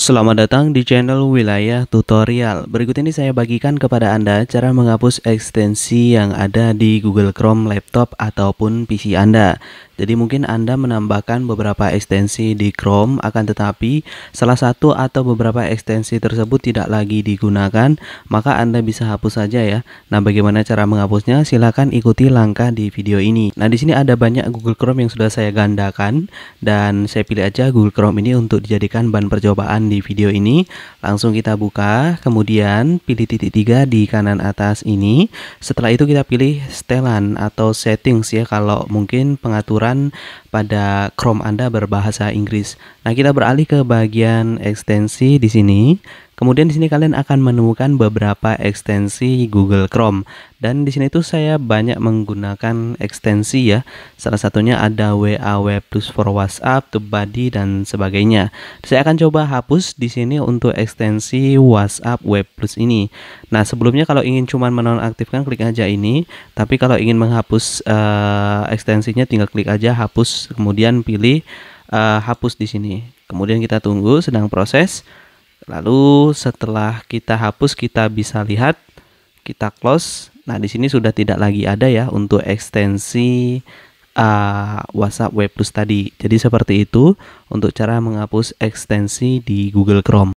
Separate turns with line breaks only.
Selamat datang di channel Wilayah Tutorial. Berikut ini saya bagikan kepada Anda cara menghapus ekstensi yang ada di Google Chrome laptop ataupun PC Anda. Jadi mungkin Anda menambahkan beberapa ekstensi di Chrome akan tetapi salah satu atau beberapa ekstensi tersebut tidak lagi digunakan, maka Anda bisa hapus saja ya. Nah, bagaimana cara menghapusnya? Silakan ikuti langkah di video ini. Nah, di sini ada banyak Google Chrome yang sudah saya gandakan dan saya pilih aja Google Chrome ini untuk dijadikan bahan percobaan di video ini. Langsung kita buka, kemudian pilih titik tiga di kanan atas ini. Setelah itu kita pilih setelan atau settings ya kalau mungkin pengaturan pada Chrome Anda berbahasa Inggris. Nah, kita beralih ke bagian ekstensi di sini. Kemudian di sini kalian akan menemukan beberapa ekstensi Google Chrome dan di sini itu saya banyak menggunakan ekstensi ya. Salah satunya ada WA Web Plus for WhatsApp, TubeBuddy dan sebagainya. Saya akan coba hapus di sini untuk ekstensi WhatsApp Web Plus ini. Nah, sebelumnya kalau ingin cuman menonaktifkan klik aja ini, tapi kalau ingin menghapus uh, ekstensinya tinggal klik aja hapus kemudian pilih uh, hapus di sini. Kemudian kita tunggu sedang proses. Lalu setelah kita hapus kita bisa lihat kita close. Nah, di sini sudah tidak lagi ada ya untuk ekstensi uh, WhatsApp Web Plus tadi. Jadi seperti itu untuk cara menghapus ekstensi di Google Chrome.